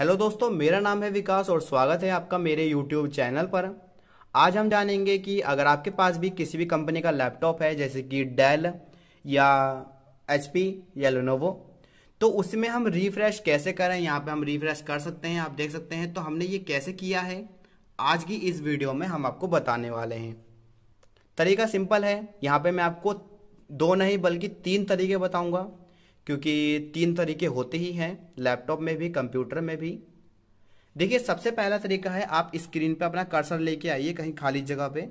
hello दोस्तों मेरा नाम है विकास और स्वागत है आपका मेरे यूट्यूब चैनल पर आज हम जानेंगे कि अगर आपके पास भी किसी भी कंपनी का लैपटॉप है जैसे कि डेल या एच या लोनोवो तो उसमें हम रिफ्रेश कैसे करें यहाँ पे हम रिफ्रेश कर सकते हैं आप देख सकते हैं तो हमने ये कैसे किया है आज की इस वीडियो में हम आपको बताने वाले हैं तरीका सिंपल है यहाँ पर मैं आपको दो नहीं बल्कि तीन तरीके बताऊँगा क्योंकि तीन तरीके होते ही हैं लैपटॉप में भी कंप्यूटर में भी देखिए सबसे पहला तरीका है आप स्क्रीन पे अपना कर्सर लेके आइए कहीं खाली जगह पे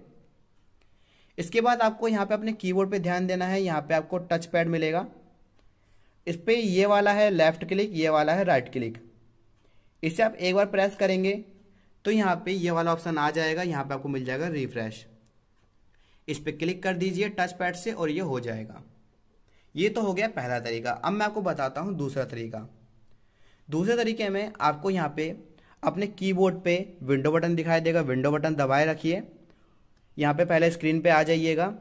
इसके बाद आपको यहाँ पे अपने कीबोर्ड पे ध्यान देना है यहाँ पे आपको टच पैड मिलेगा इस पर ये वाला है लेफ्ट क्लिक ये वाला है राइट क्लिक इसे आप एक बार प्रेस करेंगे तो यहाँ पे ये वाला ऑप्शन आ जाएगा यहाँ पे आपको मिल जाएगा रिफ्रेश इस पर क्लिक कर दीजिए टच पैड से और ये हो जाएगा ये तो हो गया पहला तरीका अब मैं आपको बताता हूँ दूसरा तरीका दूसरे तरीके में आपको यहाँ पे अपने कीबोर्ड पे विंडो बटन दिखाई देगा विंडो बटन दबाए रखिए यहाँ पे पहले स्क्रीन पे आ जाइएगा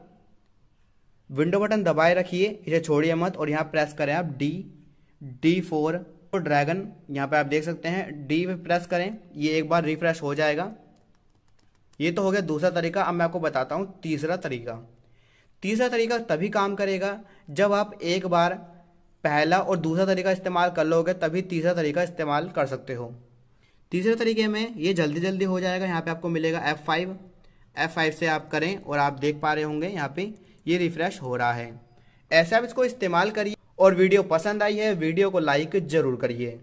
विंडो बटन दबाए रखिए इसे छोड़िए मत और यहाँ प्रेस करें आप डी डी फोर तो ड्रैगन यहाँ पे आप देख सकते हैं डी पे प्रेस करें ये एक बार रिफ्रेश हो जाएगा ये तो हो गया दूसरा तरीका अब मैं आपको बताता हूँ तीसरा तरीका तीसरा तरीका तभी काम करेगा जब आप एक बार पहला और दूसरा तरीका इस्तेमाल कर लोगे तभी तीसरा तरीका इस्तेमाल कर सकते हो तीसरे तरीके में ये जल्दी जल्दी हो जाएगा यहाँ पे आपको मिलेगा F5 F5 से आप करें और आप देख पा रहे होंगे यहाँ पे ये रिफ्रेश हो रहा है ऐसे आप इसको इस्तेमाल करिए और वीडियो पसंद आई है वीडियो को लाइक ज़रूर करिए